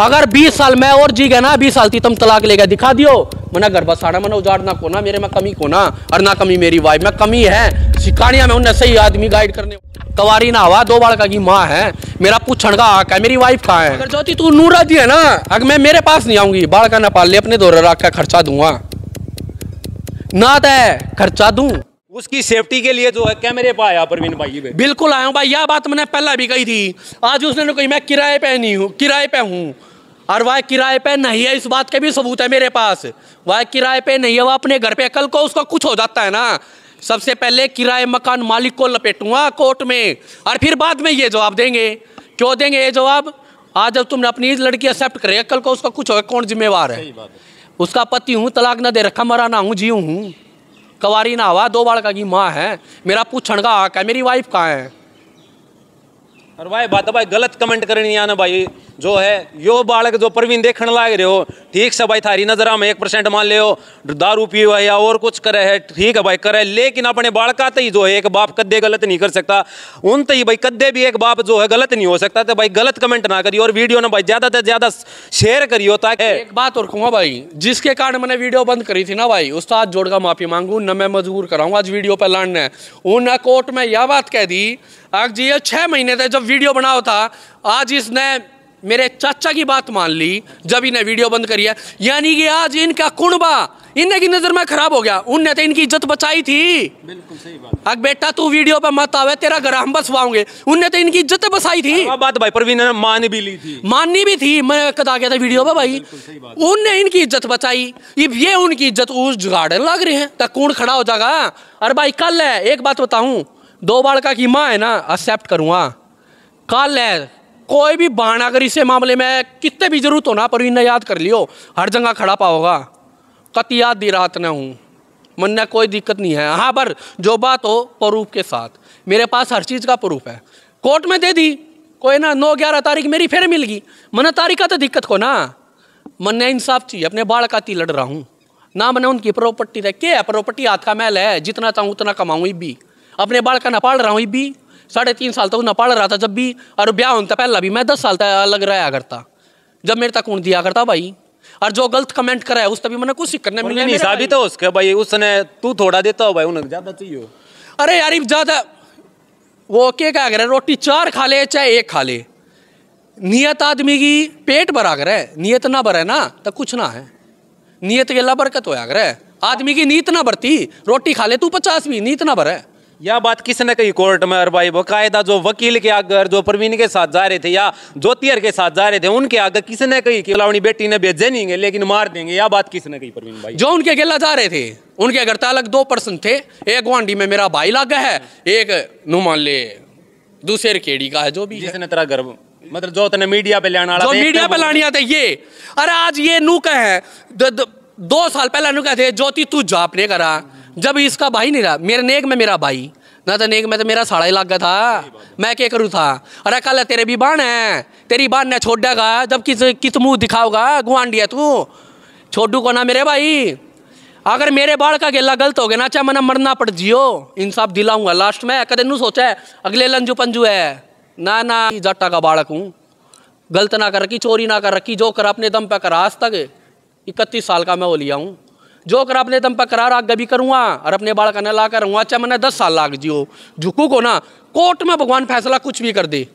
अगर 20 साल मैं और जी गए ना 20 साल थी तुम तलाक ले गए दिखा दियो मना गरबा साड़ा मना उजाड़ ना कोना मेरे में कमी कोना और ना कमी मेरी वाइफ में कमी है सिखानिया में उन्हें सही आदमी गाइड करने कवारी ना हुआ दो बाड़का की माँ है मेरा पूछण का हक है मेरी वाइफ का है अगर ज्योति तू नूरा दी है ना अगर मैं मेरे पास नहीं आऊंगी बाड़का ना पाल ले अपने दो राख का खर्चा दूंगा ना तो खर्चा दूं उसकी सेफ्टी के लिए जो है कैमरे पर आया परवीन भाई पे बिल्कुल आया हूँ भाई यह बात मैंने पहला भी कही थी आज उसने कही मैं किराए पे नहीं हूँ किराए पे हूँ और वह किराए पे नहीं है इस बात के भी सबूत है मेरे पास वह किराए पे नहीं है वह अपने घर पे कल को उसको कुछ हो जाता है ना सबसे पहले किराए मकान मालिक को लपेटूंगा कोर्ट में और फिर बाद में ये जवाब देंगे क्यों देंगे ये जवाब आज जब तुमने अपनी लड़की एक्सेप्ट करेगा कल को उसका कुछ होगा कौन जिम्मेवार है उसका पति हूँ तलाक न दे रखा मरा ना हूँ जीव हूँ कवारी ना हुआ दो बाड़का का की माँ है मेरा पूछण का हक है मेरी वाइफ कहाँ है और भाई बात भाई गलत कमेंट करनी आना भाई जो है यो बालक जो प्रवीण देखने लाग रहे हो ठीक से भाई थारी नजर में एक परसेंट मान ले दारू पी हुआ या और कुछ करे है ठीक है भाई करे लेकिन अपने बालका तो ही जो है एक बाप कद्दे गलत नहीं कर सकता उन तो ही भाई कद्दे भी एक बाप जो है गलत नहीं हो सकता तो भाई गलत कमेंट ना करियो और वीडियो ना भाई ज़्यादा से ज़्यादा शेयर करियो ताकि एक बात और कहूँगा भाई जिसके कारण मैंने वीडियो बंद करी थी ना भाई उसका हाथ जोड़ का माफ़ी मांगू न मैं मजबूर कराऊंगा आज वीडियो पर लाड़ना है उन कोर्ट में यह बात कह दी आग जी ये छः महीने थे जब वीडियो बनाओ था आज इसने मेरे चाचा की बात मान ली जब इन्हें वीडियो बंद करी है यानी कि आज इनका कुणबा इन्हें की नज़र में खराब हो गया उनने तो इनकी इज्जत बचाई थी बिल्कुल सही बात अग बेटा तू वीडियो पे मत आवे तेरा घर हम बसवाओगे उनने तो इनकी इज्जत बसाई थी बात भाई प्रवीण ने मान भी ली थी माननी भी थी मैं कद आ गया था वीडियो पे भाई उनने इनकी इज्जत बचाई ये उनकी इज्जत उस जुगाड़ लग रहे हैं तक कौन खड़ा हो जाएगा अरे भाई कल है एक बात बताऊ दो बार का की माँ है ना एक्सेप्ट करूँगा कल है कोई भी बाण अगर इसे मामले में कितने भी जरूरत हो ना पर इन्हें याद कर लियो हर जगह खड़ा पाओगा कत याद दी रात ना हूँ मन ने कोई दिक्कत नहीं है हाँ पर जो बात हो प्रूफ के साथ मेरे पास हर चीज़ का प्रूफ है कोर्ट में दे दी कोई ना नौ ग्यारह तारीख मेरी फिर मिल गई मन तारीख का तो दिक्कत को ना मन ने इंसाफ चाहिए अपने बाढ़ का ती लड़ रहा हूँ ना मैंने उनकी प्रॉपर्टी रखी है प्रॉपर्टी हाथ का मैल है जितना चाहूँ उतना कमाऊँ भी अपने बाल का नपाल रहा हूँ भी साढ़े तीन साल तक नपाल रहा था जब भी और ब्याह होता तो पहला भी मैं दस साल तक अलग रहा करता जब मेरे तक ऊँट दिया करता भाई और जो गलत कमेंट करा है उस तभी मैंने कुछ करने में नहीं तो उसके भाई उसने तू थोड़ा देता हो भाई उन्हें ज़्यादा चाहिए अरे यार ज़्यादा वो के क्या करे रोटी चार खा ले चाहे एक खा ले नियत आदमी की पेट भरा करे नियत ना भरे ना तो कुछ ना है नियत के ला बरकत होया करे आदमी की नीत ना बरती रोटी खा ले तू पचास भी नीत ना भरे यह बात किसने कही कोर्ट में और भाई बकायदा जो वकील के आगे जो प्रवीण के साथ जा रहे थे या ज्योतिर के साथ जा रहे थे उनके आगे किसने कही कि लावनी बेटी ने भेजे नहीं है लेकिन मार देंगे यह बात किसने कही प्रवीण भाई जो उनके गेला जा रहे थे उनके अगर तालक दो पर्सन थे एक गुआंडी में में मेरा भाई लागा है एक नुमान ले दूसरे केड़ी का है जो भी जिसने तेरा गर्व मतलब जो तेने मीडिया पे लेना मीडिया पे लानी आते ये अरे आज ये नू कहे दो साल पहले नू थे ज्योति तू जाप ने करा जब इसका भाई नहीं रहा मेरे नेक में मेरा भाई ना तो नेक में तो मेरा साढ़ा ही लाग था मैं क्या करूँ था अरे कल तेरे भी बाण है तेरी बाण ने छोड़ देगा जब किस किस मुँह दिखाओगा गुआंडिया तू छोडू को ना मेरे भाई अगर मेरे बाल का गेला गलत हो गया ना चाहे मैंने मरना पड़ जियो इंसाफ दिलाऊंगा लास्ट में कदम नू सोचा है अगले लंजू पंजू है ना ना जट्टा का बाड़क हूँ गलत ना कर रखी चोरी ना कर रखी जो कर अपने दम पे करा आज तक इकतीस साल का मैं वो लिया हूँ जो कर अपने दम पर करार आग गबी करूँगा और अपने बाल का न करूँगा चाहे अच्छा मैंने दस साल लाग जियो झुकू को ना कोर्ट में भगवान फैसला कुछ भी कर दे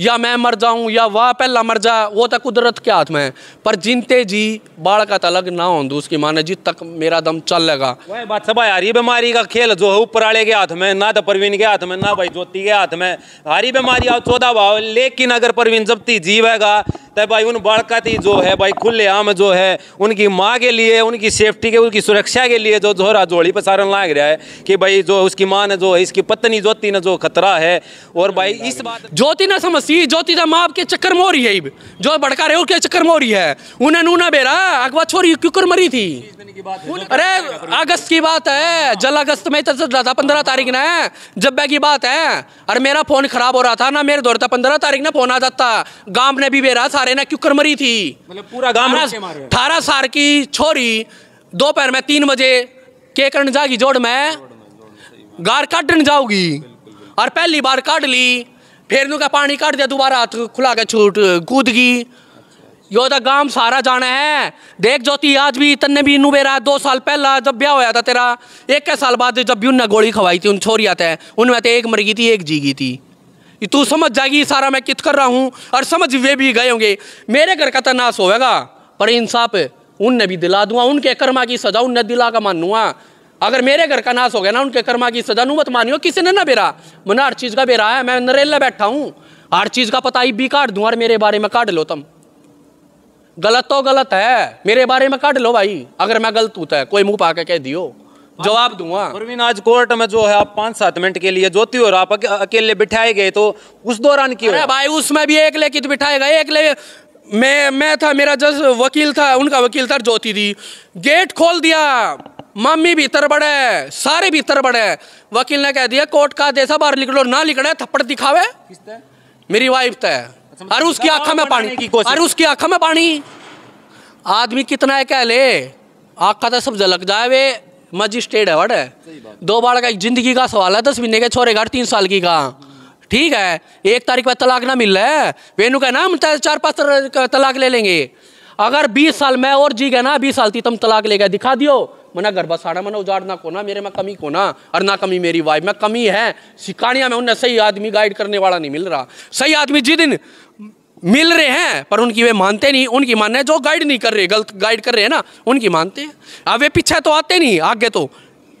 या मैं मर जाऊँ या वाह पहला मर जा वो तो कुदरत के हाथ में है पर जिनते जी बाढ़ का तलग ना हों उसकी माने जी तक मेरा दम चल लेगा वह बात सब आ बीमारी का खेल जो है ऊपर आड़े के हाथ में ना तो परवीन के हाथ में ना भाई ज्योति के हाथ में हरी बीमारी आओ चौदह भाव लेकिन अगर परवीन ती जीवेगा तब भाई उन बाड़काती जो है भाई खुले आम जो है उनकी माँ के लिए उनकी सेफ्टी के उनकी सुरक्षा के लिए जो जोहरा जोड़ी पसारन लाग रहा है कि भाई जो उसकी माँ ने जो है इसकी पत्नी ज्योति ने जो खतरा है और भाई इस बात ज्योति ना समझती ज्योति ना माँ आपके चक्कर में हो रही है जो भड़का रहे उसके चक्कर में हो रही है उन्हें नूना बेरा अगवा छोरी क्यूकर मरी थी अरे अगस्त की बात है जल अगस्त में तो था पंद्रह तारीख ना जब जब्बे की बात है अरे मेरा फोन खराब हो रहा था ना मेरे दौड़ता तो पंद्रह तारीख ना फोन आ जाता गांव ने भी बेरा सारे मारे ना क्यों कर थी मतलब पूरा गांव अठारह साल की छोरी दोपहर में तीन बजे के करण जागी जोड़ में गार काटन जाऊगी और पहली बार काट ली फिर का पानी काट दिया दोबारा हाथ खुला के छूट कूद गई यो तो गांव सारा जाना है देख ज्योति आज भी तन्ने भी नू बेरा दो साल पहला जब ब्याह होया था तेरा एक साल बाद जब भी उनने गोली खवाई थी उन छोरिया थे उनमें तो एक मर गई थी एक जी गई थी तू समझ जाएगी सारा मैं कित कर रहा हूँ और समझ वे भी गए होंगे मेरे घर का तनाश तो होगा पर इंसाफ उनने भी दिला दूंगा उनके कर्मा की सजा उनने दिला का मानूंगा अगर मेरे घर का नाश हो गया ना उनके कर्मा की सजा नू मत मानियो किसी ने ना बेरा मैंने हर चीज़ का बेरा है मैं नरेला बैठा हूँ हर चीज़ का पता ही भी काट दूँ और मेरे बारे में काट लो तुम गलत तो गलत है मेरे बारे में काट लो भाई अगर मैं गलत हूँ तो कोई मुँह पा के कह दियो जवाब दूंगा प्रवीण आज कोर्ट में जो है आप पांच सात मिनट के लिए जोती और आप अकेले बिठाए गए तो उस दौरान क्यों भाई उसमें भी एक लेकिन तो बिठाए गए एक ले मैं मैं था मेरा जज वकील था उनका वकील था ज्योति दी गेट खोल दिया मम्मी भीतर बड़े सारे भीतर बड़े वकील ने कह दिया कोर्ट का देसा बाहर निकलो ना निकले थप्पड़ दिखावे मेरी वाइफ तय अरे अच्छा, मतलब उसकी आंखों में पानी की कोशिश अरे उसकी आंखों में पानी आदमी कितना है कह ले आंखा तो सब झलक जाए वे मजिस्ट्रेट है वर्ड है दो बार का जिंदगी का सवाल है दस महीने के छोरे घर तीन साल की का ठीक है एक तारीख पर तलाक ना मिल रहा है वेनु का ना चार पाँच तलाक ले लेंगे अगर बीस साल मैं और जी गया ना बीस साल थी तुम तो तलाक ले गए दिखा दियो मना घर साड़ा मना उजाड़ना को ना मेरे में कमी को ना और ना कमी मेरी वाइफ में कमी है सिकानिया में उन्हें सही आदमी गाइड करने वाला नहीं मिल रहा सही आदमी जिस दिन मिल रहे हैं पर उनकी वे मानते नहीं उनकी मानना है जो गाइड नहीं कर रहे गलत गाइड कर रहे हैं ना उनकी मानते हैं अब वे पीछे तो आते नहीं आगे तो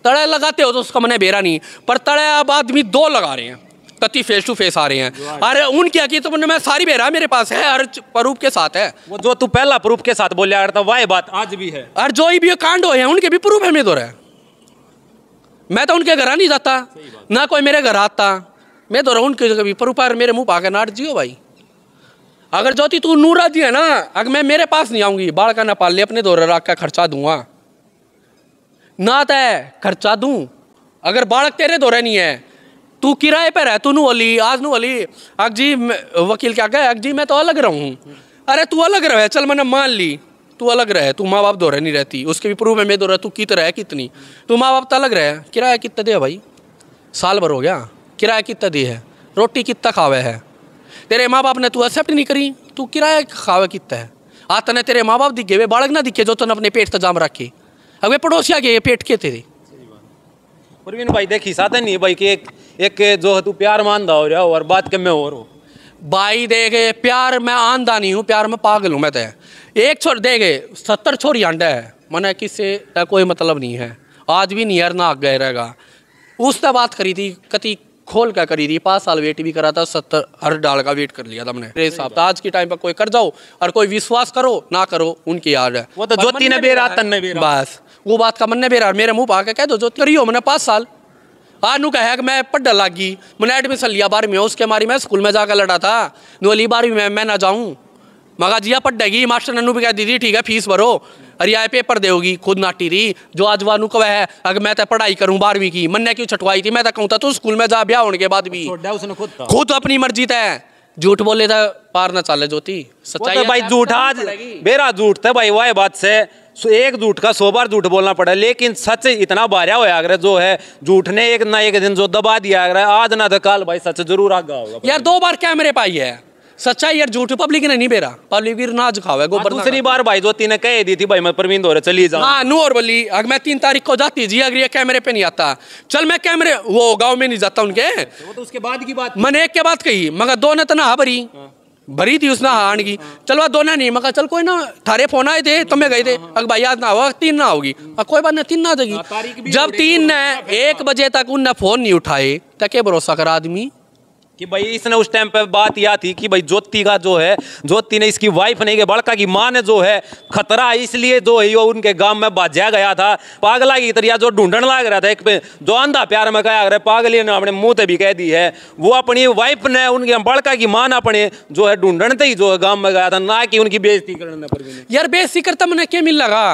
तड़े लगाते हो तो उसका मन बेरा नहीं पर तड़े अब आदमी दो लगा रहे हैं कति फेस टू फेस आ रहे हैं अरे उनकी अकी तो मैं सारी बेरा मेरे पास है हर प्रूफ के साथ है वो जो तू पहला प्रूफ के साथ बोलिया था तो वाह बात आज भी है और जो भी कांड हो है उनके भी प्रूफ है मेरे तो दो मैं तो उनके घर नहीं जाता ना कोई मेरे घर आता मैं तो रहा उनके भी प्रूफ मेरे मुँह पाकर नाट जियो भाई अगर ज्योति तू नूरा दी है ना अगर मैं मेरे पास नहीं आऊंगी बाढ़ का ना पाल ले अपने दो राख का खर्चा दूंगा ना तो खर्चा दू अगर बाढ़ तेरे दौरे नहीं है तू किराए पर है तू नू अली आज नू अली अग जी वकील क्या कहे अग जी मैं तो अलग रहूँ अरे तू अलग रहे चल मैंने मान ली तू अलग रहे तू माँ बाप दो नहीं रहती उसके भी प्रूफ है मैं दो रहा तू कित रहे कितनी तू माँ बाप तो अलग रहे किराया कितना दे भाई साल भर हो गया किराया कितना दे है रोटी कितना खावे है तेरे माँ बाप ने तू एक्सेप्ट नहीं करी तू किराया खावे किता है आ तने तेरे माँ बाप दिखे वे बालक ना दिखे जो तने अपने पेट तजाम रखे अब वे पड़ोसिया के पेट के तेरे प्रवीण भाई देखी साधन नहीं भाई कि एक एक जो है तू प्यार मानदा हो रहा और बात के मैं और हो भाई देखे प्यार मैं आंदा नहीं हूँ प्यार में पागल हूँ मैं तो एक छोर देखे सत्तर छोरी अंडा है मैंने किससे कोई मतलब नहीं है आज भी नियर ना आगे रहेगा उसने बात करी थी कति खोल क्या करी थी पाँच साल वेट भी करा था सत्तर हर डाल का वेट कर लिया था हमने साहब आज के टाइम पर कोई कर जाओ और कोई विश्वास करो ना करो उनकी याद है वो तो ज्योति ने बेरा तन ने बस वो बात का मन ने बेरा मेरे मुँह पा के कह दो ज्योति करी हो मैंने पाँच साल आज नू कहा कि मैं पढ़ गई मैंने एडमिशन लिया बारहवीं उसके मारी मैं स्कूल में जाकर लड़ा था नोली बारहवीं में मैं ना जाऊँ मगा जिया पढ़ेगी मास्टर नन्नू भी कह दीदी ठीक है फीस भरो अरे आए पेपर देगी खुद नाटी रही जो आज वानू है अगर मैं पढ़ाई करूँ बारहवीं की मन ने क्यों छटवाई थी मैं तो कहूँ था तू स्कूल में जा ब्याह होने के बाद भी तो खुद अपनी मर्जी तय झूठ बोले था पार ना चाले ज्योति सच्चाई भाई झूठ आज मेरा झूठ था भाई वह बात से एक झूठ का सो बार झूठ बोलना पड़ा लेकिन सच इतना बारिया हो आगरे जो है झूठ ने एक ना एक दिन जो दबा दिया आगरा आज ना तो कल भाई सच जरूर आगा होगा यार दो बार कैमरे पाई है सच्चाई यार झूठ पब्लिक ने नहीं बेरा पब्लिक भी नाच खावे गोबर हाँ, दूसरी बार भाई जो तीन कह दी थी भाई मैं प्रवीण दौरे चली जाऊँ हाँ नू और बोली अगर मैं तीन तारीख को जाती जी अगर ये कैमरे पे नहीं आता चल मैं कैमरे वो गाँव में नहीं जाता उनके वो तो उसके बाद की बात मैंने एक के बात कही मगर दो ने तो ना हाँ भरी हाँ। भरी थी उसने हाण की चलो दो ना नहीं मगर चल कोई ना थारे फोन आए थे तुम्हें तो गए थे अगर भाई याद ना होगा तीन ना होगी कोई बात ना तीन ना देगी जब तीन ने एक बजे तक उनने फोन नहीं उठाए तो क्या भरोसा कर आदमी कि भाई इसने उस टाइम पे बात यह थी कि भाई ज्योति का जो है ज्योति ने इसकी वाइफ नहीं के बड़का की माँ ने जो है खतरा इसलिए जो है वो उनके गांव में बाजा गया था पागला की तरह जो ढूंढन लग रहा था एक पे जो अंधा प्यार में कहा रहा पागली ने अपने मुंह से भी कह दी है वो अपनी वाइफ ने उनके बड़का की माँ ने अपने जो है ढूंढनते ही जो है गाँव में गया था ना कि उनकी बेजती करने पर यार बेजती करता मैंने क्या मिल लगा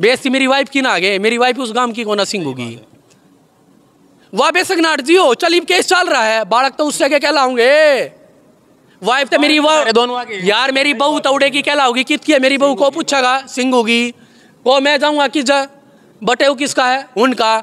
बेजती मेरी वाइफ की ना आगे मेरी वाइफ उस गाँव की कोना सिंह होगी वापस हो चल केस चल रहा है बालक तो उससे क्या कहलाऊंगे वाइफ तो मेरी वह दोनों यार मेरी बहू तो उड़ेगी कित की है मेरी बहू को पूछेगा सिंह होगी को मैं जाऊंगा किस बटे वो किसका है उनका